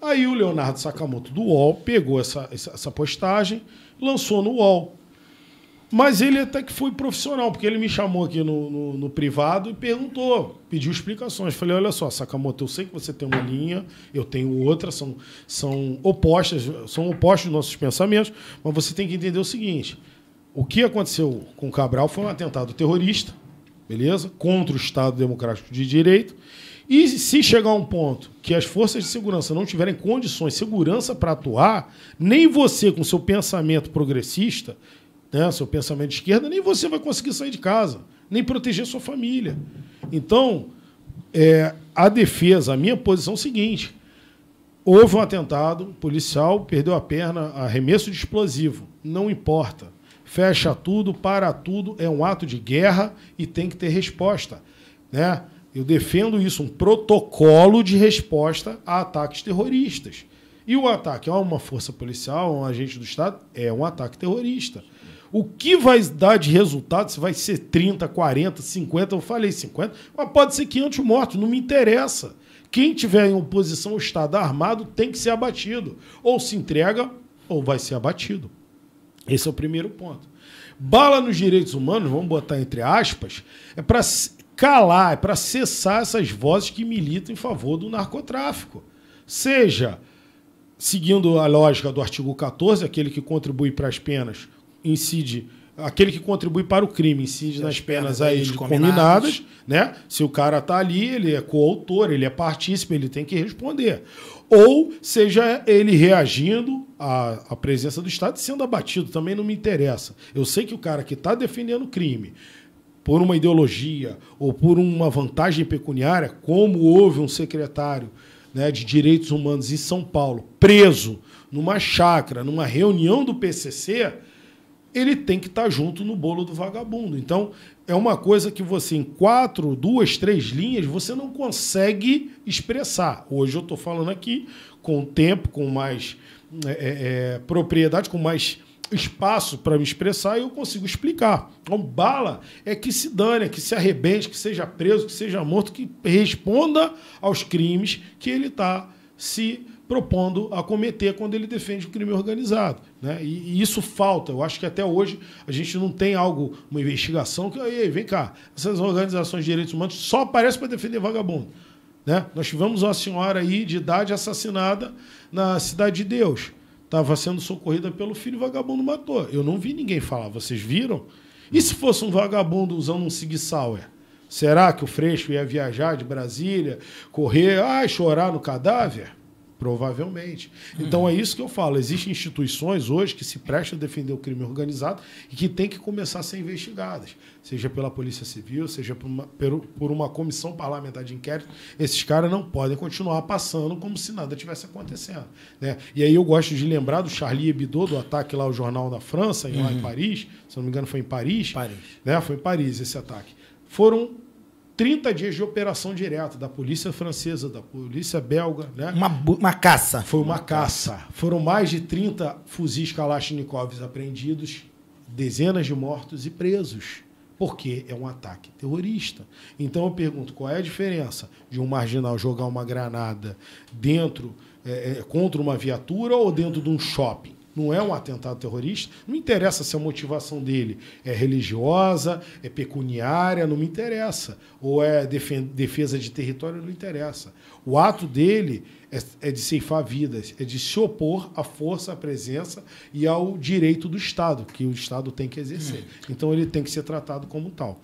Aí o Leonardo Sakamoto do UOL pegou essa, essa postagem, lançou no UOL. Mas ele até que foi profissional, porque ele me chamou aqui no, no, no, privado e perguntou, pediu explicações. Falei, olha só, Sakamoto, eu sei que você tem uma linha, eu tenho outra, são, são opostas, são opostos os nossos pensamentos, mas você tem que entender o seguinte: o que aconteceu com o Cabral foi um atentado terrorista, beleza? Contra o Estado Democrático de Direito. E se chegar a um ponto que as forças de segurança não tiverem condições, segurança para atuar, nem você, com seu pensamento progressista, né, seu pensamento de esquerda, nem você vai conseguir sair de casa, nem proteger sua família. Então, é, a defesa, a minha posição é a seguinte: houve um atentado, policial perdeu a perna, arremesso de explosivo, não importa. Fecha tudo, para tudo, é um ato de guerra e tem que ter resposta. Né? Eu defendo isso, um protocolo de resposta a ataques terroristas. E o ataque a uma força policial, a um agente do Estado, é um ataque terrorista. O que vai dar de resultado, se vai ser 30, 40, 50, eu falei 50, mas pode ser 500 mortos, não me interessa. Quem tiver em oposição ao Estado armado tem que ser abatido. Ou se entrega, ou vai ser abatido. Esse é o primeiro ponto. Bala nos direitos humanos, vamos botar entre aspas, é para calar, é para cessar essas vozes que militam em favor do narcotráfico. Seja seguindo a lógica do artigo 14, aquele que contribui para as penas incide aquele que contribui para o crime incide nas penas aí de combinadas, né? Se o cara está ali, ele é coautor, ele é partícipe, ele tem que responder. Ou seja, ele reagindo à, à presença do Estado e sendo abatido, também não me interessa. Eu sei que o cara que está defendendo o crime por uma ideologia ou por uma vantagem pecuniária, como houve um secretário né, de direitos humanos em São Paulo preso numa chácara, numa reunião do PCC, ele tem que estar tá junto no bolo do vagabundo. Então, é uma coisa que você, em quatro, duas, três linhas, você não consegue expressar. Hoje eu estou falando aqui com tempo, com mais né, é, é, propriedade, com mais espaço para me expressar e eu consigo explicar. Então, bala é que se dane, é que se arrebente, que seja preso, que seja morto, que responda aos crimes que ele está se propondo a cometer quando ele defende o crime organizado. Né? E, e, isso falta. Eu acho que até hoje a gente não tem algo, uma investigação que. aí vem cá, essas organizações de direitos humanos só aparecem para defender vagabundo. Né? Nós tivemos uma senhora aí de idade assassinada na Cidade de Deus estava sendo socorrida pelo filho, o vagabundo matou. Eu não vi ninguém falar, vocês viram? E se fosse um vagabundo usando um Sauer? Será que o Freixo ia viajar de Brasília, correr, ai, chorar no cadáver? Provavelmente. Então é isso que eu falo. Existem instituições hoje que se prestam a defender o crime organizado e que têm que começar a ser investigadas, seja pela Polícia Civil, seja por uma, por uma comissão parlamentar de inquérito. Esses caras não podem continuar passando como se nada tivesse acontecendo. Né? E aí eu gosto de lembrar do Charlie Hebdo, do ataque lá ao Jornal da França, uhum. lá em uhum. Paris. Se não me engano, foi em Paris. Paris. Né? Foi em Paris esse ataque. Foram 30 dias de operação direta da polícia francesa, da polícia belga. Né? Uma, uma caça. Foi uma, uma caça. caça. Foram mais de 30 fuzis Kalashnikovs apreendidos, dezenas de mortos e presos. Porque é um ataque terrorista. Então eu pergunto: qual é a diferença de um marginal jogar uma granada dentro, é, é contra uma viatura ou dentro de um shopping? não é um atentado terrorista. Não me interessa se a motivação dele é religiosa, é pecuniária, não me interessa. Ou é defesa de território, não me interessa. O ato dele é, é de ceifar vidas, é de se opor à força, à presença e ao direito do Estado, que o Estado tem que exercer. Hum. Então ele tem que ser tratado como tal.